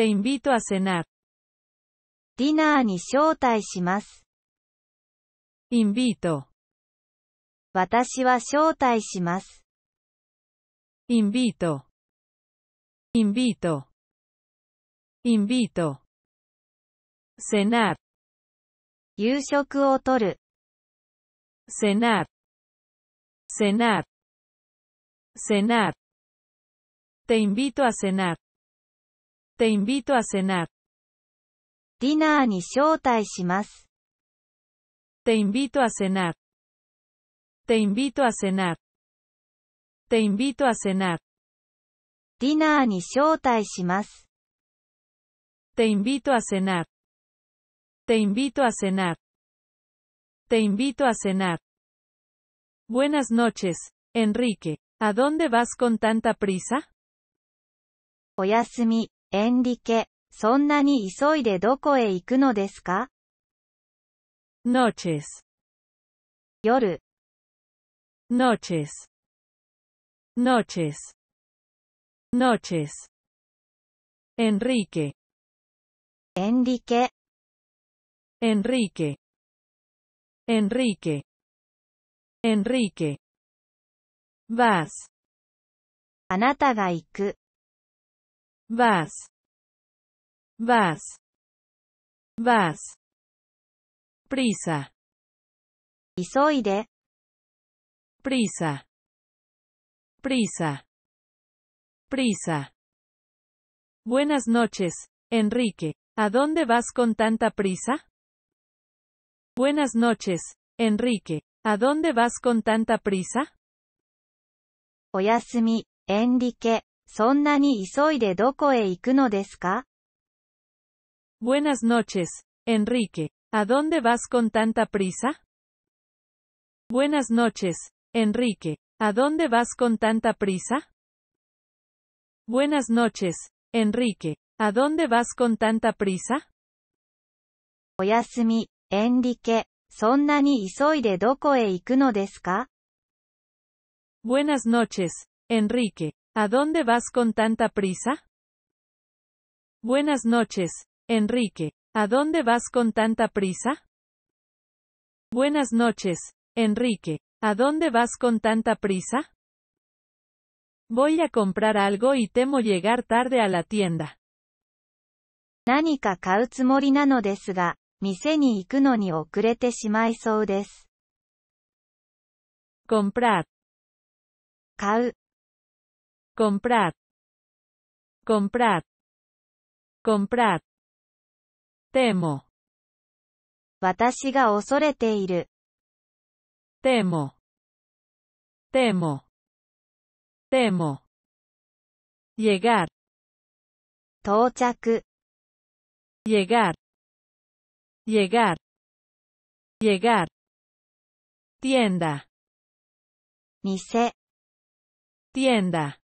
Te invito a cenar. ディナーに招待します。Invito. 私は招待します。Invito. Invito. Invito. Cenar. 夕食をとる。Cenar. Cenar. Cenar. Te invito a cenar. Te invito a cenar. Te invito a cenar. Te invito a cenar. Te invito a cenar. Te invito a cenar. Te invito a cenar. Te invito a cenar. Buenas noches, Enrique. ¿A dónde vas con tanta prisa? Oyasumi, エンリケ、そんなに急いでどこへ行くのですか Noches. 夜。Noches. Noches. Noches. Enrique. エンリケ。Enrique. Enrique. Enrique. Vas. あなたが行く。Vas. Vas. Vas. Prisa. Isoide. Prisa. Prisa. Prisa. Buenas noches, Enrique. ¿A dónde vas con tanta prisa? Buenas noches, Enrique. ¿A dónde vas con tanta prisa? Oyasumi, Enrique. そんなに急いでどこへ行くのですか Buenas noches, Enrique. ¿A dónde vas con tanta prisa? Buenas noches, Enrique. ¿A dónde vas con tanta prisa? Buenas noches, Enrique. ¿A dónde vas con tanta prisa? Enrique. ka? Buenas noches, Enrique. ¿A dónde vas con tanta prisa? Buenas noches, Enrique. ¿A dónde vas con tanta prisa? Buenas noches, Enrique. ¿A dónde vas con tanta prisa? Voy a comprar algo y temo llegar tarde a la tienda. 何か買うつもりなのですが、店に行くのに遅れてしまいそうです。comprar comprar, comprar, comprar. temo, 私が恐れている、temo, temo, temo. temo, llegar, Tocha. llegar, llegar. llegar, tienda, tienda.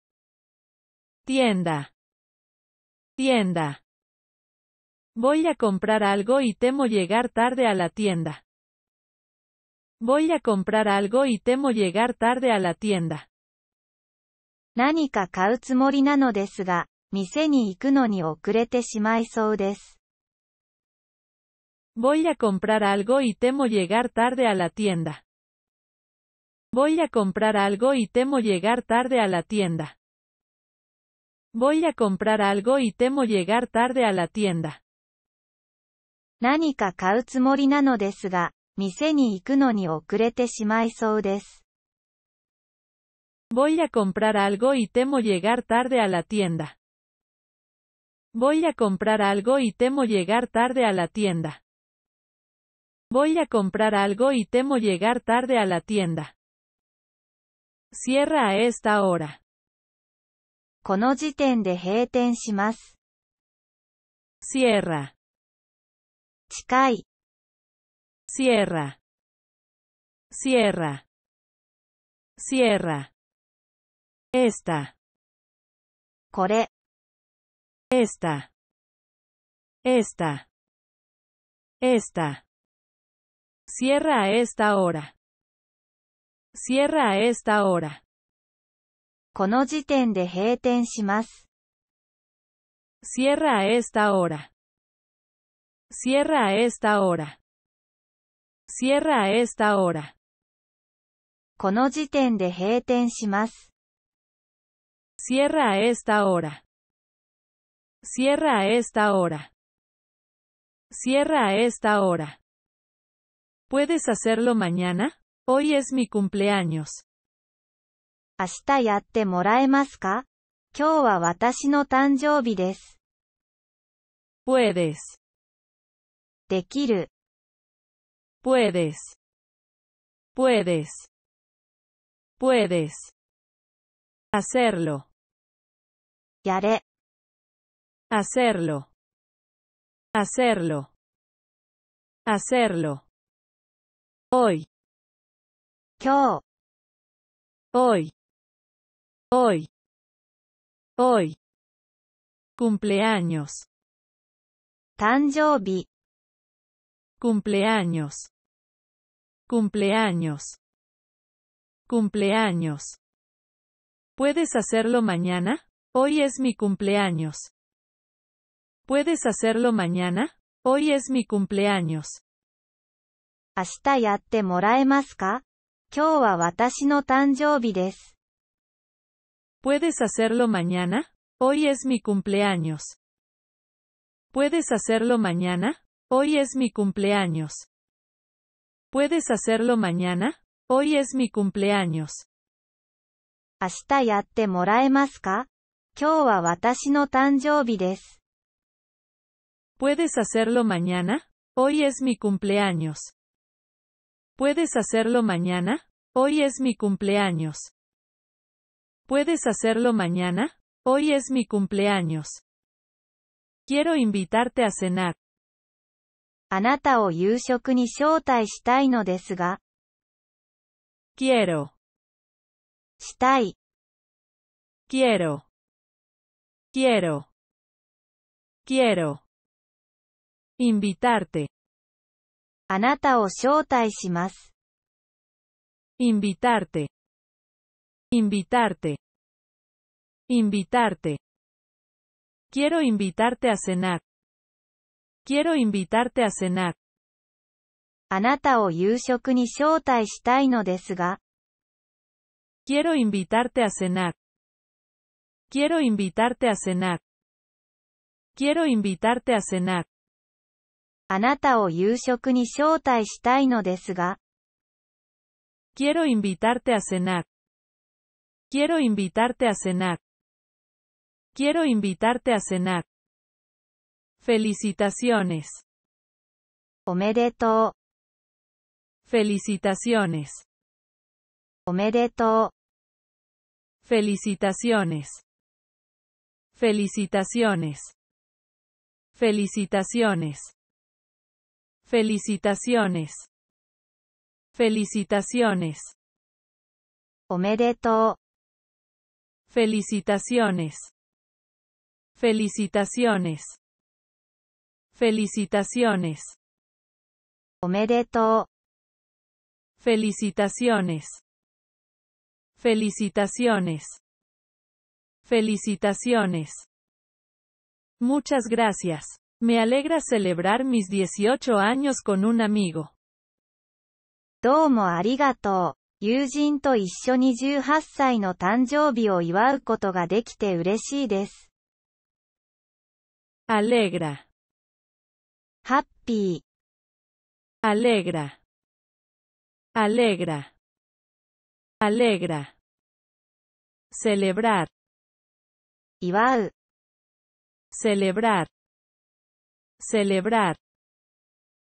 Tienda. Tienda. Voy a comprar algo y temo llegar tarde a la tienda. Voy a comprar algo y temo llegar tarde a la tienda. Voy a comprar algo y temo llegar tarde a la tienda. Voy a comprar algo y temo llegar tarde a la tienda. Voy a comprar algo y temo llegar tarde a la tienda. Voy a comprar algo y temo llegar tarde a la tienda. Voy a comprar algo y temo llegar tarde a la tienda. Voy a comprar algo y temo llegar tarde a la tienda. Cierra a esta hora. この時点で閉店します。cierra 近い cierra cierra cierra esta これ esta esta esta cierra a esta hora cierra a esta hora Cierra a esta hora. Cierra a esta hora. Cierra a esta hora. Cierra a esta hora. Cierra a esta hora. Cierra a esta hora. ¿Puedes hacerlo mañana? Hoy es mi cumpleaños. 明日やってもらえますか今日は私の誕生日です。puedes できる puedes puedes puedes hacerlo やれ hacerlo hacerlo hacerlo hoy 今日 hoy Hoy. Hoy. Cumpleaños. Tanjobi. Cumpleaños. Cumpleaños. Cumpleaños. ¿Puedes hacerlo mañana? Hoy es mi cumpleaños. ¿Puedes hacerlo mañana? Hoy es mi cumpleaños. Hasta ya desu. ¿Puedes hacerlo mañana? Hoy es mi cumpleaños. ¿Puedes hacerlo mañana? Hoy es mi cumpleaños. ¿Puedes hacerlo mañana? Hoy es mi cumpleaños. Puedes hacerlo mañana? Hoy es mi cumpleaños. ¿Puedes hacerlo mañana? Hoy es mi cumpleaños. ¿Puedes hacerlo mañana? Hoy es mi cumpleaños. Quiero invitarte a cenar. あなたを夕食に招待したいのですが、Quiero, したい、quiero. Quiero. Quiero. Quiero. Invitarte, Invitarte. Invitarte. Invitarte. Quiero invitarte a cenar. Quiero invitarte a cenar. Quiero invitarte a cenar. Quiero invitarte a cenar. Quiero invitarte a cenar. Quiero invitarte a cenar. Quiero invitarte a cenar. Quiero invitarte a cenar. Felicitaciones. Omedeto. Felicitaciones. Omedeto. Felicitaciones. Felicitaciones. Felicitaciones. Felicitaciones. Felicitaciones. Omedeto. Felicitaciones. Felicitaciones. Felicitaciones. Omedetou. Felicitaciones. Felicitaciones. Felicitaciones. Muchas gracias. Me alegra celebrar mis 18 años con un amigo. Domo arigato. 友人と一緒に18歳の誕生日を祝うことができて嬉しいです。アレグラ。ハッピー。アレグラ。アレグラ。アレグラ。セレブラル。祝う。セレブラル。セレブラル。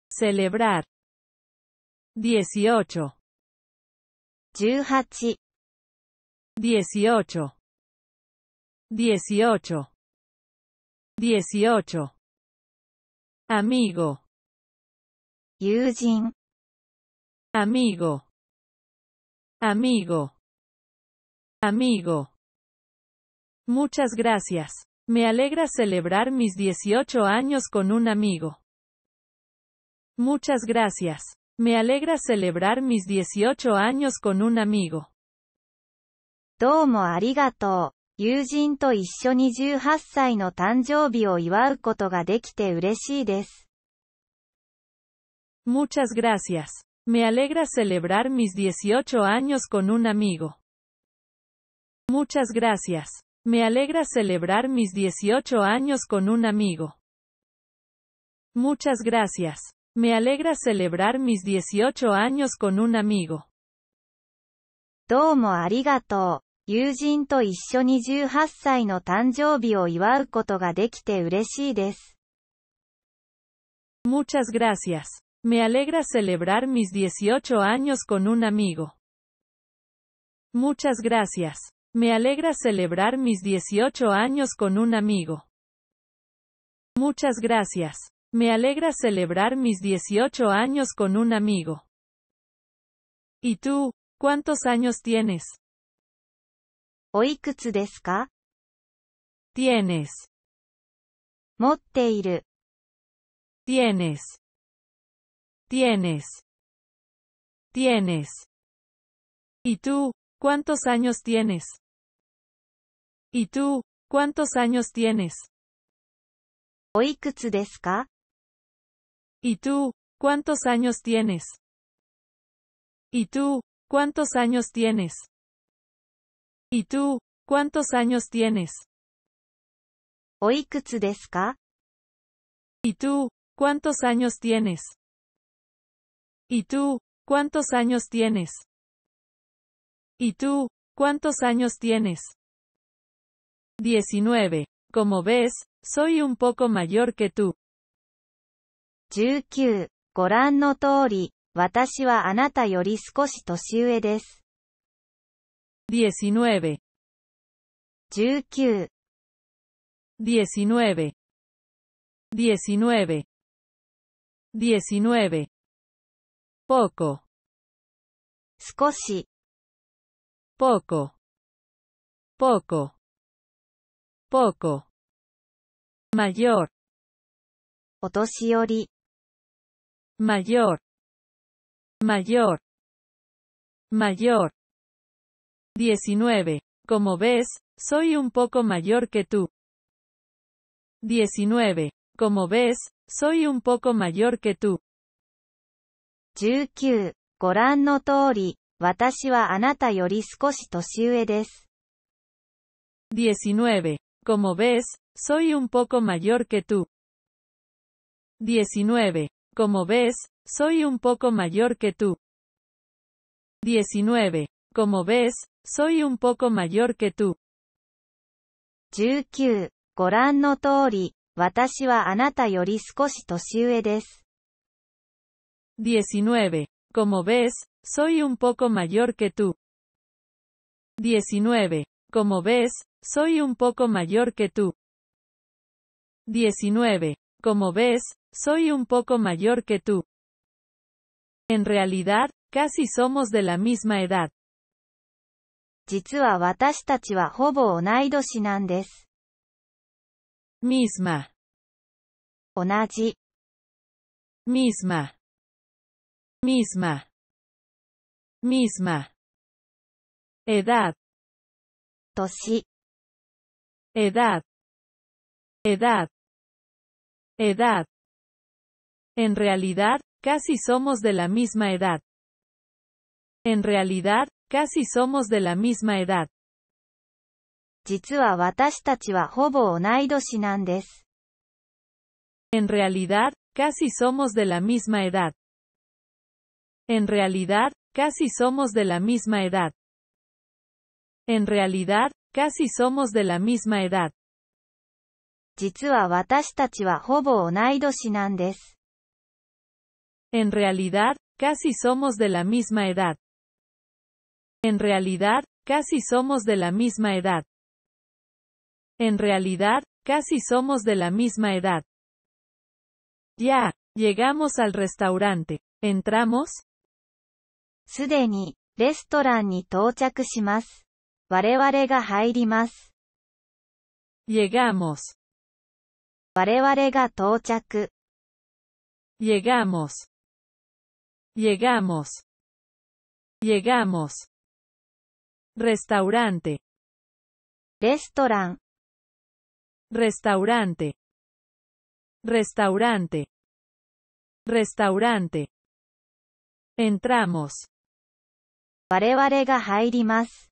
セレブラル。18。18 18 18 18 amigo 友人 amigo amigo amigo muchas gracias me alegra celebrar mis 18 años con un amigo muchas gracias me alegra celebrar mis 18 años con un amigo. どうもありがとう友人と一緒に18 Muchas gracias. Me alegra celebrar mis 18 años con un amigo. Muchas gracias. Me alegra celebrar mis 18 años con un amigo. Muchas gracias. Me alegra celebrar mis 18 años con un amigo. Muchas 18 Muchas gracias. Me alegra celebrar mis 18 años con un amigo. Muchas gracias. Me alegra celebrar mis 18 años con un amigo. Muchas gracias. Me alegra celebrar mis 18 años con un amigo. ¿Y tú, cuántos años tienes? ¿O いくつですか? Tienes. Motteiru. Tienes. Tienes. Tienes. ¿Y tú, cuántos años tienes? ¿Y tú, cuántos años tienes? ¿Y tú, cuántos años tienes? ¿Y tú, cuántos años tienes? ¿Y tú, cuántos años tienes? ¿Y tú, cuántos años tienes? ¿Y tú, cuántos años tienes? ¿Y tú, cuántos años tienes? 19. Como ves, soy un poco mayor que tú. 19、ご覧の通り、私はあなたより少し年上です。19 19 19 19 19 poco 少し poco poco poco mayor お年寄り mayor, mayor, mayor. 19. Como ves, soy un poco mayor que tú. 19. Como ves, soy un poco mayor que tú. 19. ご覧の通り、私はあなたより少し年上です。19. Como ves, soy un poco mayor que tú. 19. Como ves, soy un poco mayor que tú. 19. Como ves, soy un poco mayor que tú. 19. ご覧の通り、私はあなたより少し年上です。19. Como ves, soy un poco mayor que tú. 19. Como ves, soy un poco mayor que tú. 19. Como ves, soy un poco mayor que tú. En realidad, casi somos de la misma edad. Misma. 同じ misma misma misma edad toshi edad edad Edad. En realidad, casi somos de la misma edad. En realidad, casi somos de la misma edad. En realidad, casi somos de la misma edad. En realidad, casi somos de la misma edad. En realidad, casi somos de la misma edad. En realidad, casi somos de la misma edad. En realidad, casi somos de la misma edad. En realidad, casi somos de la misma edad. Ya, llegamos al restaurante. ¿Entramos? Llegamos. 我々が到着。Llegamos. Llegamos. Llegamos. llegamos Restaurante. Restaurant. Restaurante. Restaurante. Entramos. Entramos.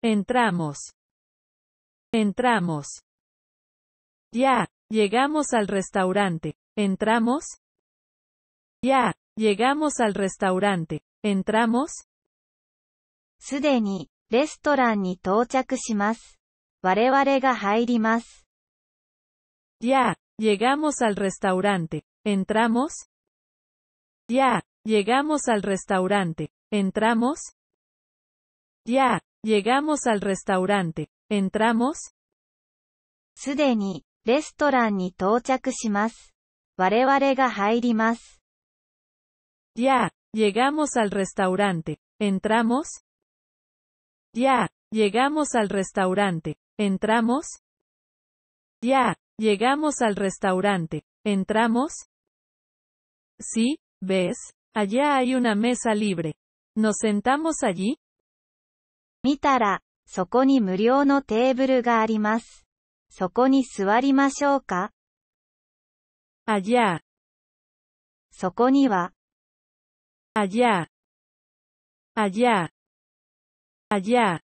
Entramos. Entramos. Ya, llegamos al restaurante. ¿Entramos? Ya, llegamos al restaurante. ¿Entramos? ya llegamos al restaurante. ¿Entramos? Ya, llegamos al restaurante. ¿Entramos? Ya, llegamos al restaurante entramos? Ya, llegamos al restaurante. ¿Entramos? Ya, llegamos al restaurante. ¿Entramos? Ya, llegamos al restaurante. ¿Entramos? Sí, ves, allá hay una mesa libre. ¿Nos sentamos allí? Mitara. そこに無料のテーブルがあります。そこに座りましょうか Allá. そこには Allá. Allá. Allá.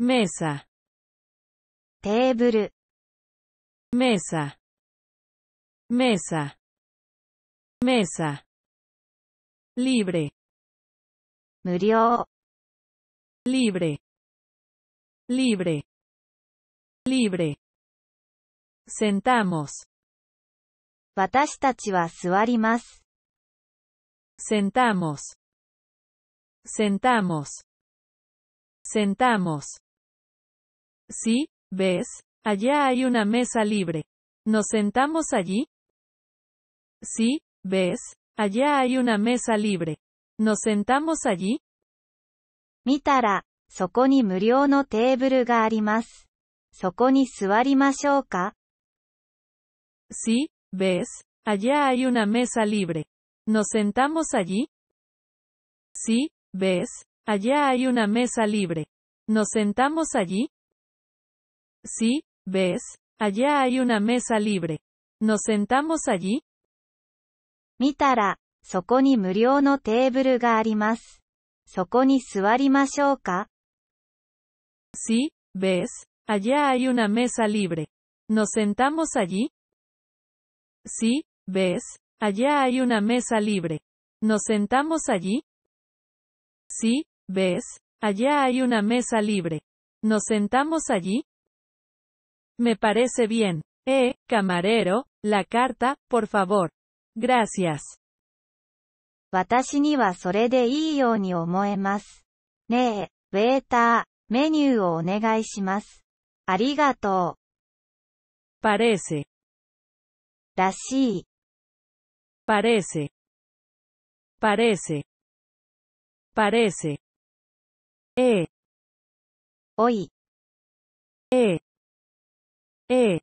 Mesa. テーブル Mesa. Mesa. Mesa. Libre. 無料 Libre. libre, libre. Sentamos. Sentamos. Sentamos. Sentamos. Sí, ves, allá hay una mesa libre. ¿Nos sentamos allí? Sí, ves, allá hay una mesa libre. ¿Nos sentamos allí? Mitara. そこに無料のテーブルがあります。そこに座りましょうか Sí, ves, allá hay una mesa libre. ¿Nos sentamos allí? Sí, ves, allá hay una mesa libre. ¿Nos sentamos allí? Sí, ves, allá hay una mesa libre. ¿Nos sentamos allí? 見たら、そこに無料のテーブルがあります。そこに座りましょうか Sí, ves, allá hay una mesa libre. ¿Nos sentamos allí? Sí, ves, allá hay una mesa libre. ¿Nos sentamos allí? Sí, ves, allá hay una mesa libre. ¿Nos sentamos allí? Me parece bien. Eh, camarero, la carta, por favor. Gracias. メニューをお願いします。ありがとう。parece らしい。parece parece parece e おい。e e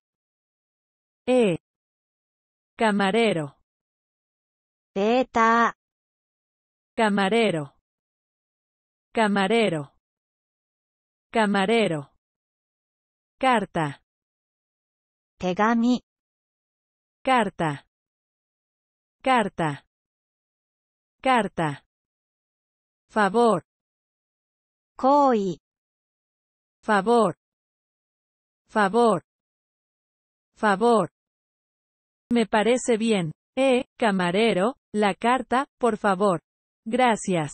e camarero ベーター camarero camarero Camarero. Carta. Tegami. Carta. Carta. Carta. Favor. Koi. Favor. Favor. Favor. Me parece bien. Eh, camarero, la carta, por favor. Gracias.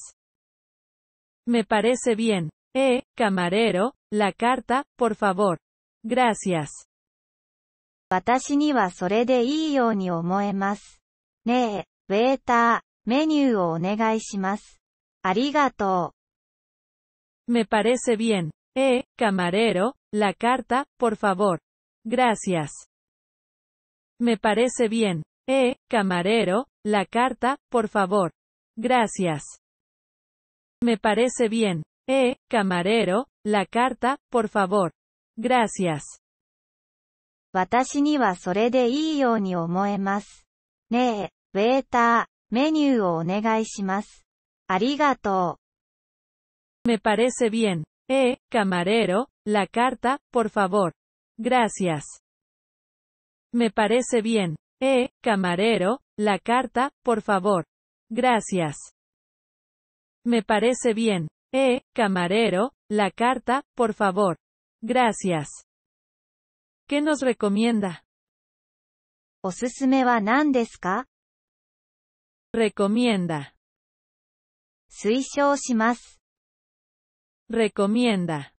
Me parece bien. Eh, camarero, la carta, por favor. Gracias. me parece bien. Eh, camarero, la carta, por favor. Gracias. Me parece bien. Eh, camarero, la carta, por favor. Gracias. Me parece bien. Eh, camarero, la carta, por favor. Gracias. Me parece bien. Eh, camarero, la carta, por favor. Gracias. Me parece bien. Eh, camarero, la carta, por favor. Gracias. Me parece bien. Eh, camarero, la carta, por favor. Gracias. ¿Qué nos recomienda? ka? Recomienda. shimasu. Recomienda.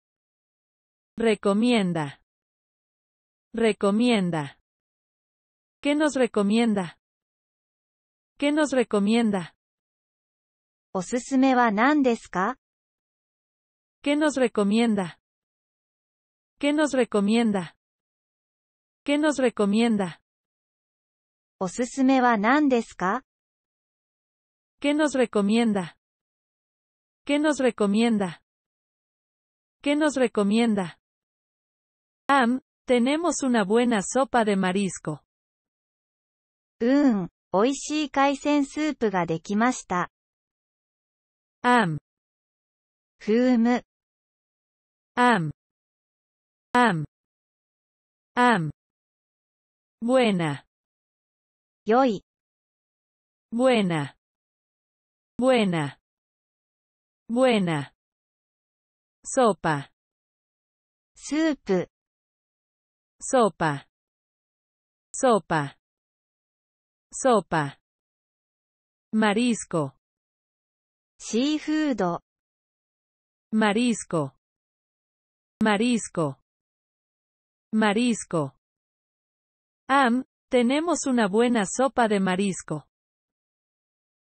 Recomienda. Recomienda. ¿Qué nos recomienda? ¿Qué nos recomienda? ka? ¿Qué nos recomienda? ¿Qué nos recomienda? ¿Qué nos recomienda? ¿Qué nos recomienda? ¿Qué nos recomienda? ¿Qué nos recomienda? Am, tenemos una buena sopa de marisco. Am, Am. Am. Am. Am. Buena. Yoi. Buena. Buena. Buena. Sopa. Soup. Sopa. Sopa. Sopa. Marisco. Seafood. Marisco. Marisco. Marisco. Am, tenemos una buena sopa de marisco.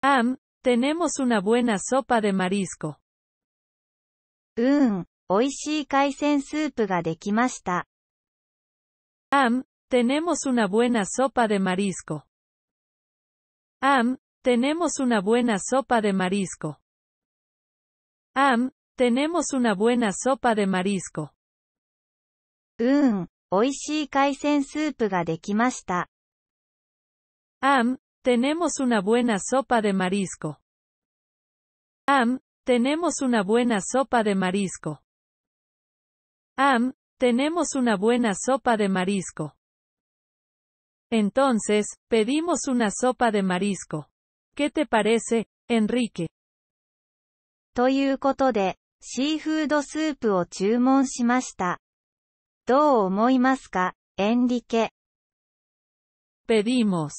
Am, tenemos una buena sopa de marisco. Mm, Am, tenemos una buena sopa de marisco. Am, tenemos una buena sopa de marisco. Am, tenemos una buena sopa de marisco. Am, tenemos una buena sopa de marisco. Am, tenemos una buena sopa de marisco. Am, tenemos una buena sopa de marisco. Entonces, pedimos una sopa de marisco. ¿Qué te parece, Enrique? Enrique? Pedimos.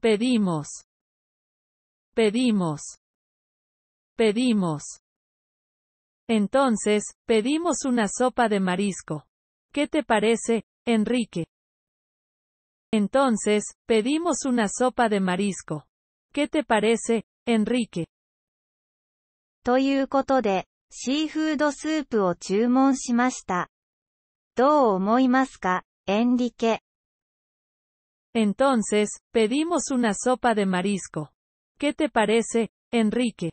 Pedimos. Pedimos. Pedimos. Entonces, pedimos una sopa de marisco. ¿Qué te parece, Enrique? Entonces, pedimos una sopa de marisco. ¿Qué te parece, Enrique? ということで、シーフードスープを注文しました。どう思いますか、エンリケ Entonces, pedimos una sopa de marisco. ¿Qué te parece, Enrique?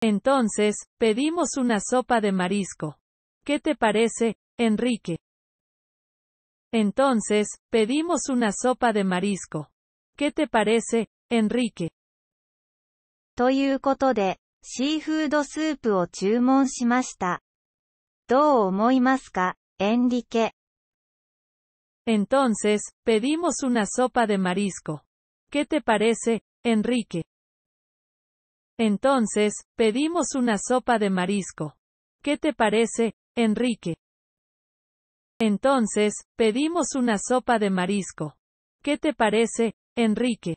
Entonces, pedimos una sopa de marisco. ¿Qué te parece, Enrique? Entonces, pedimos una sopa de marisco. ¿Qué te parece, Enrique. Entonces, pedimos una sopa de marisco. ¿Qué te parece, Enrique? Entonces, pedimos una sopa de marisco. ¿Qué te parece, Enrique? Entonces, pedimos una sopa de marisco. ¿Qué te parece, Enrique?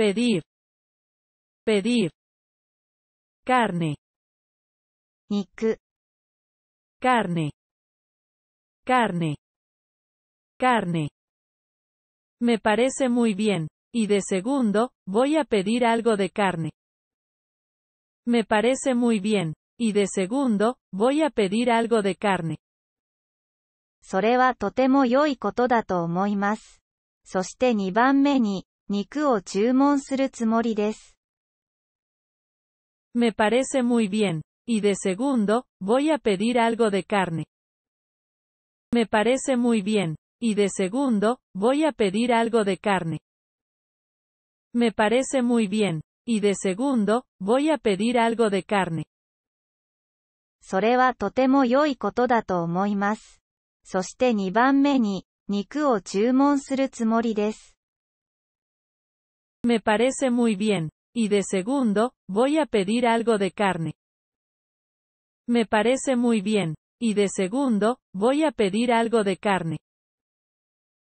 pedir, pedir, carne, Carne. carne, carne. carne. Me parece muy bien, y de segundo, voy a pedir algo de carne. Me parece muy bien, y de segundo, voy a pedir algo de carne. それはとても良いことだと思います。そして2番目に、me parece muy bien. Y de segundo, voy a pedir algo de carne. Me parece muy bien. Y de segundo, voy a pedir algo de carne. Me parece muy bien. Y de segundo, voy a pedir algo de carne. それはとても良いことだと思います。そして2番目に、肉を注文するつもりです。me parece muy bien. Y de segundo, voy a pedir algo de carne. Me parece muy bien. Y de segundo, voy a pedir algo de carne.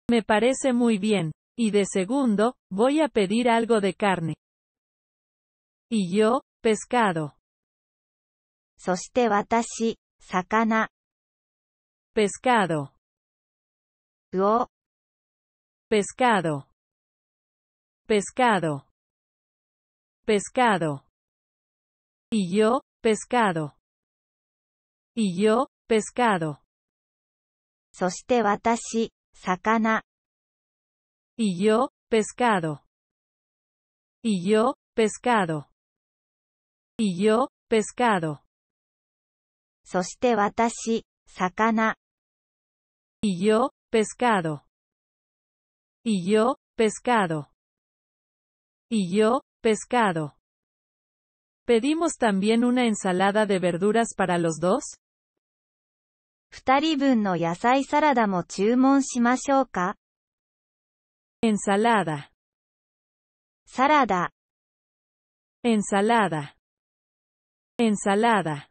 Me parece muy bien. Y de segundo, voy a pedir algo de carne. Y yo, pescado. pescado. yo Pescado pescado, pescado. Y yo, pescado. Y yo, pescado. Y yo, pescado. Y yo, pescado. Y yo, pescado. Y yo, pescado. Y yo, pescado. Y yo, pescado. ¿Pedimos también una ensalada de verduras para los dos? 2人分の野菜サラダも注文しましょうか? Ensalada. Sarada. Ensalada. Ensalada.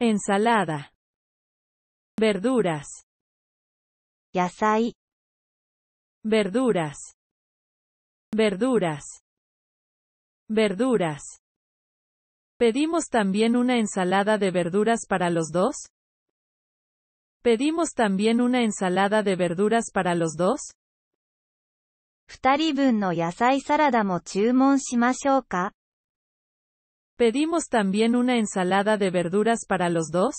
Ensalada. Verduras. Yasai. Verduras. Verduras. Verduras. ¿Pedimos también una ensalada de verduras para los dos? ¿Pedimos también una ensalada de verduras para los dos? ¿Pedimos también una ensalada de verduras para los dos?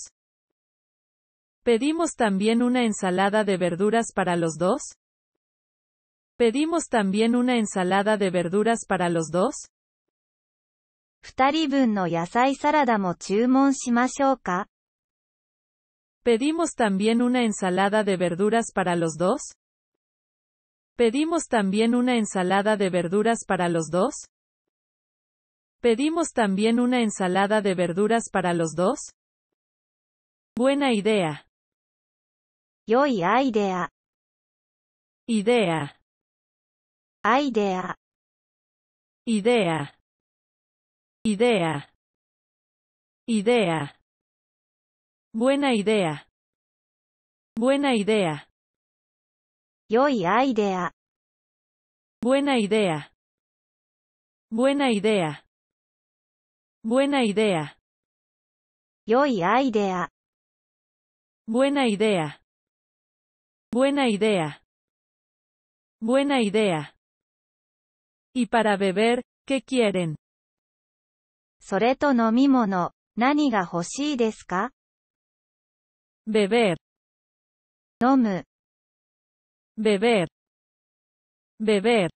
¿Pedimos también una ensalada de verduras para los dos? ¿Pedimos también una ensalada de verduras para los dos? ¿Pedimos también una ensalada de verduras para los dos? ¿Pedimos también una ensalada de verduras para los dos? ¿Pedimos también una ensalada de verduras para los dos? Buena idea. Idea. Idea. Idea. Idea. Idea. Buena idea. Buena idea. Yoi idea. Buena idea. Buena idea. Buena idea. Yoi idea. Buena idea. Buena idea. Buena idea. Y para beber, ¿qué quieren? それと飲み物、何が欲しいですか beber, me beber, beber.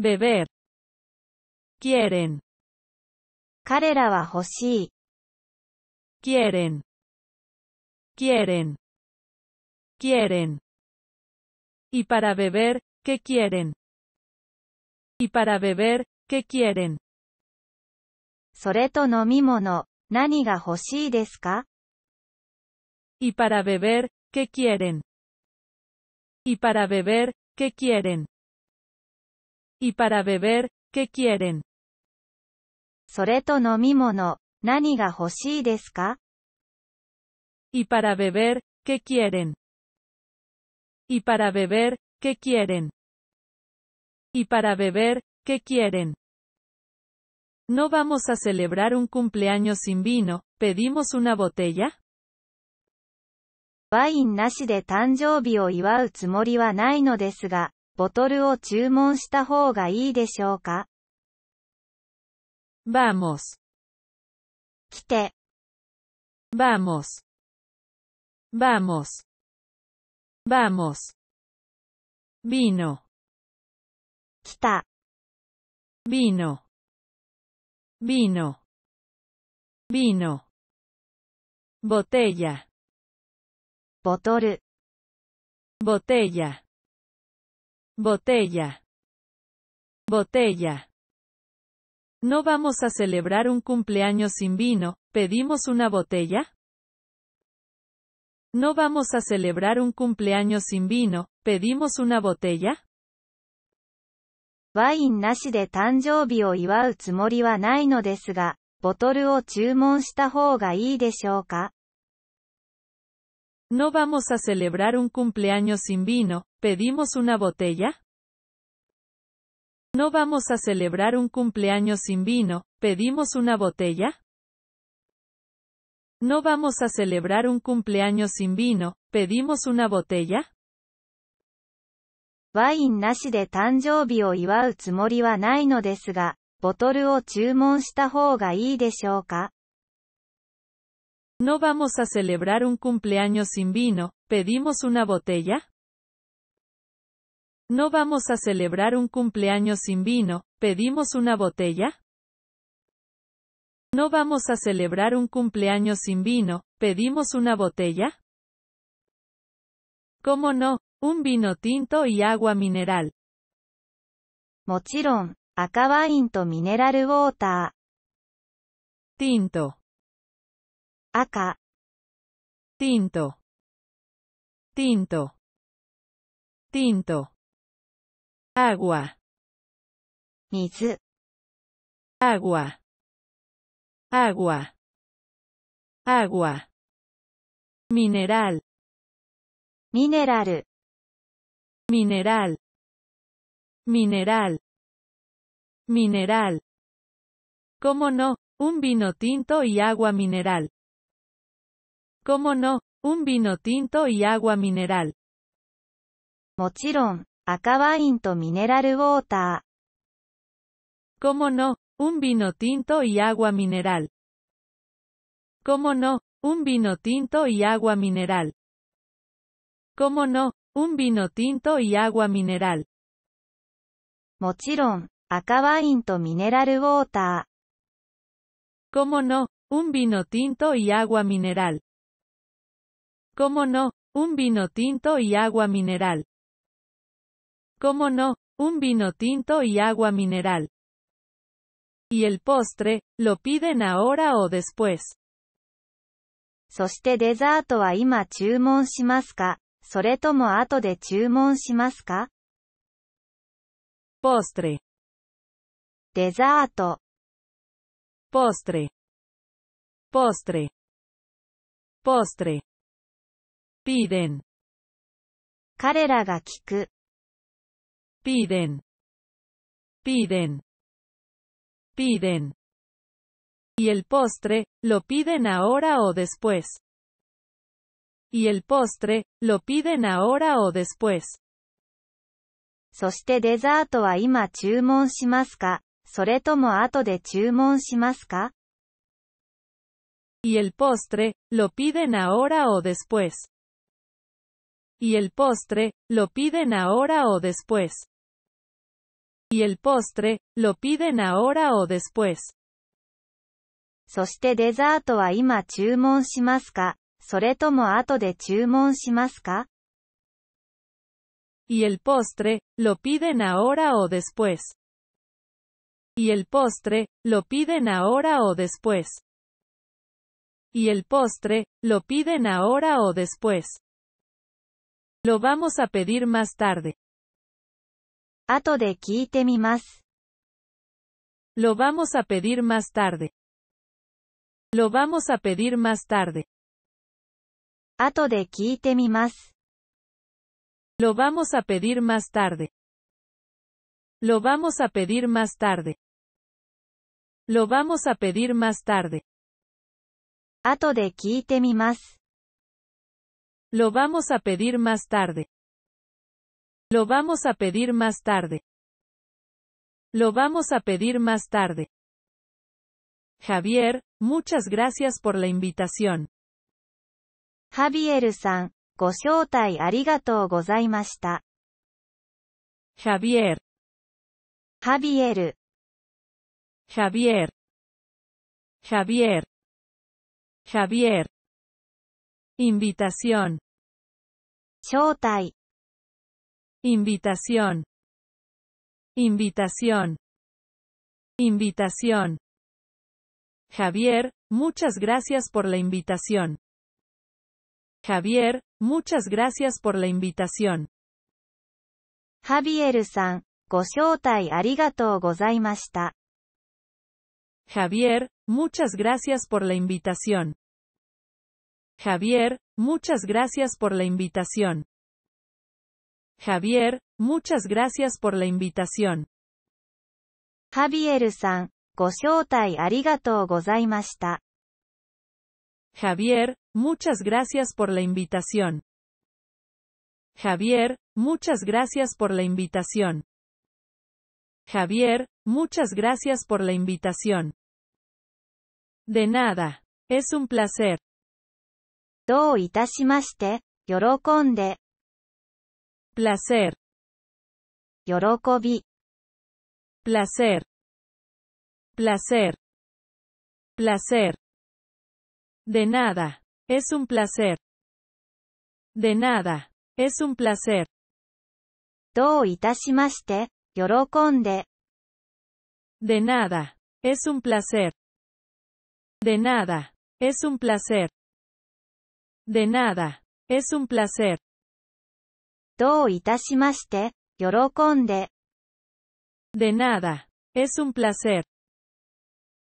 Beber. Quieren, ¿Quieren? quieren, quieren. Y para beber, ¿qué quieren? Y para beber, ¿qué quieren? desca. Y para beber, ¿qué quieren? Y para beber, ¿qué quieren? Y para beber, ¿qué quieren? それと飲み物、何が欲しいですか Y para beber, ¿qué quieren? Y para beber, ¿qué quieren? Y para beber, ¿qué quieren? ¿No vamos a celebrar un cumpleaños sin vino? ¿Pedimos una botella? ワインなしで誕生日を祝うつもりはないのですが、ボトルを注文した方がいいでしょうか Vamos. ¡Vamos! Vamos. Vamos. Vino. Vino, vino, vino. botella, botella, botella, botella. ¿No vamos a celebrar un cumpleaños sin vino? ¿Pedimos una botella? ¿No vamos a celebrar un cumpleaños sin vino? ¿Pedimos una botella? ワインなしで誕生日を祝うつもりはないのですが、ボトルを注文した方がいいでしょうか No vamos a celebrar un cumpleaños sin vino, ¿pedimos una botella? No vamos a celebrar un cumpleaños sin vino, ¿pedimos una botella? No vamos a celebrar un cumpleaños sin vino, ¿pedimos una botella? ワインなしで誕生日を祝うつもりはないのですが、ボトルを注文した方がいいでしょうか No vamos a celebrar un cumpleaños sin vino, ¿pedimos una botella? No vamos a celebrar un cumpleaños sin vino, ¿pedimos una botella? No vamos a celebrar un cumpleaños sin vino, ¿pedimos una botella? ¿Cómo no? un vino tinto y agua mineral. Mochiron, Acaba mineral water. Tinto. Acá. Tinto. Tinto. Tinto. Agua. Mizu. Agua. Agua. Agua. Mineral. Mineral mineral, mineral, mineral. ¿Cómo no? Un vino tinto y agua mineral. ¿Cómo no? Un vino tinto y agua mineral. ¿Cómo no? Un vino tinto y agua mineral. ¿Cómo no? Un vino tinto y agua mineral. ¿Cómo no? un vino tinto y agua mineral. ¿Cómo no? Un vino tinto y agua mineral. ¿Cómo no? Un vino tinto y agua mineral. ¿Cómo no? Un vino tinto y agua mineral. Y el postre, lo piden ahora o después. そしてデザートは今注文しますかそれとも後で注文しますか Postre. デザート。Postre. Postre. Postre. postre Piden. piden Piden. Piden. Y el postre, lo piden ahora o después y el postre, lo piden ahora o después. そしてデザートは今注文しますかそれとも後で注文しますか Y el postre, lo piden ahora o después. Y el postre, lo piden ahora o después. Y el postre, lo piden ahora o después. そしてデザートは今注文しますかそれとも後で注文しますか Y el postre, lo piden ahora o después. Y el postre, lo piden ahora o después. Y el postre, lo piden ahora o después. Lo vamos a pedir más tarde. Lo vamos a pedir más tarde. Lo vamos a pedir más tarde de Lo vamos a pedir más tarde. Lo vamos a pedir más tarde. Lo vamos a pedir más tarde. de Lo vamos a pedir más tarde. Lo vamos a pedir más tarde. Lo vamos a pedir más tarde. Javier, muchas gracias por la invitación. Javier-san, Javier. Javier. Javier. Javier. Invitación. ハビエルさん、ご招待ありがとうございました。Javier。ハビエル。Javier。Javier。Javier。Invitación. Invitación. Invitación. Invitación. Javier, muchas gracias por la invitación. Javier, muchas gracias por la invitación. Javier-san, Javier, muchas gracias por la invitación. Javier, muchas gracias por la invitación. Javier, muchas gracias por la invitación. Javier san Javier. Muchas gracias por la invitación. Javier, muchas gracias por la invitación. Javier, muchas gracias por la invitación. De nada. Es un placer. Placer. Yorokobi. Placer. placer. placer. De nada. Es un placer. De nada. Es un placer. De nada. Es un placer. De nada. Es un placer. De nada. Es un placer. De nada. Es un placer.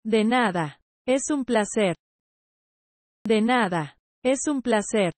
De nada. Es un placer. De nada. Es un placer.